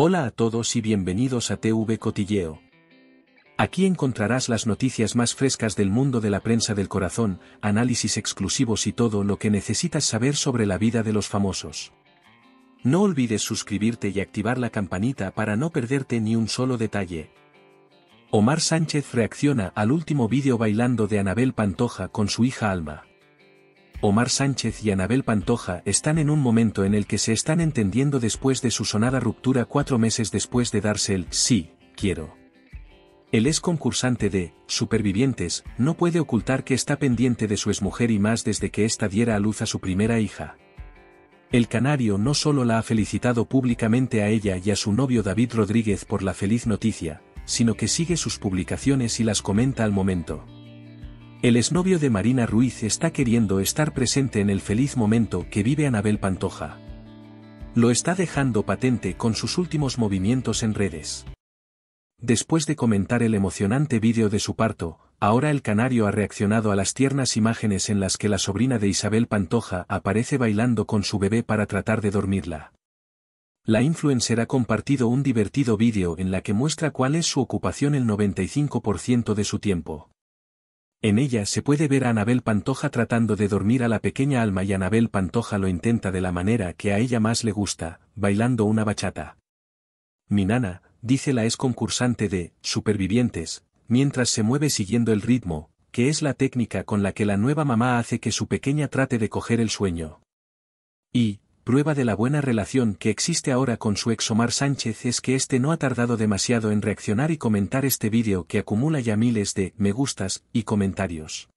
Hola a todos y bienvenidos a TV Cotilleo. Aquí encontrarás las noticias más frescas del mundo de la prensa del corazón, análisis exclusivos y todo lo que necesitas saber sobre la vida de los famosos. No olvides suscribirte y activar la campanita para no perderte ni un solo detalle. Omar Sánchez reacciona al último vídeo bailando de Anabel Pantoja con su hija Alma. Omar Sánchez y Anabel Pantoja están en un momento en el que se están entendiendo después de su sonada ruptura cuatro meses después de darse el sí, quiero. El ex concursante de Supervivientes no puede ocultar que está pendiente de su exmujer y más desde que ésta diera a luz a su primera hija. El canario no solo la ha felicitado públicamente a ella y a su novio David Rodríguez por la feliz noticia, sino que sigue sus publicaciones y las comenta al momento. El exnovio de Marina Ruiz está queriendo estar presente en el feliz momento que vive Anabel Pantoja. Lo está dejando patente con sus últimos movimientos en redes. Después de comentar el emocionante vídeo de su parto, ahora el canario ha reaccionado a las tiernas imágenes en las que la sobrina de Isabel Pantoja aparece bailando con su bebé para tratar de dormirla. La influencer ha compartido un divertido vídeo en la que muestra cuál es su ocupación el 95% de su tiempo. En ella se puede ver a Anabel Pantoja tratando de dormir a la pequeña alma y Anabel Pantoja lo intenta de la manera que a ella más le gusta, bailando una bachata. Mi nana, dice la ex concursante de Supervivientes, mientras se mueve siguiendo el ritmo, que es la técnica con la que la nueva mamá hace que su pequeña trate de coger el sueño. Y, Prueba de la buena relación que existe ahora con su ex Omar Sánchez es que este no ha tardado demasiado en reaccionar y comentar este vídeo que acumula ya miles de me gustas y comentarios.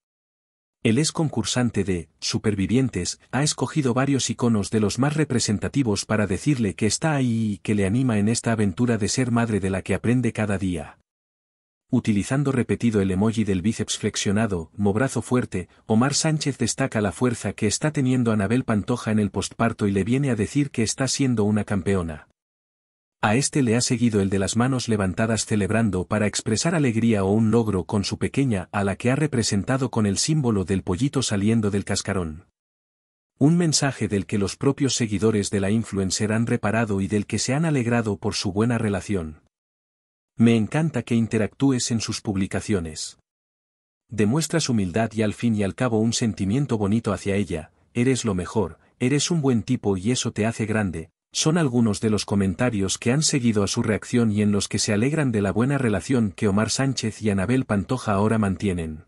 El ex concursante de Supervivientes ha escogido varios iconos de los más representativos para decirle que está ahí y que le anima en esta aventura de ser madre de la que aprende cada día utilizando repetido el emoji del bíceps flexionado, mobrazo fuerte, Omar Sánchez destaca la fuerza que está teniendo Anabel Pantoja en el postparto y le viene a decir que está siendo una campeona. A este le ha seguido el de las manos levantadas celebrando para expresar alegría o un logro con su pequeña a la que ha representado con el símbolo del pollito saliendo del cascarón. Un mensaje del que los propios seguidores de la influencer han reparado y del que se han alegrado por su buena relación. Me encanta que interactúes en sus publicaciones. Demuestras humildad y al fin y al cabo un sentimiento bonito hacia ella, eres lo mejor, eres un buen tipo y eso te hace grande, son algunos de los comentarios que han seguido a su reacción y en los que se alegran de la buena relación que Omar Sánchez y Anabel Pantoja ahora mantienen.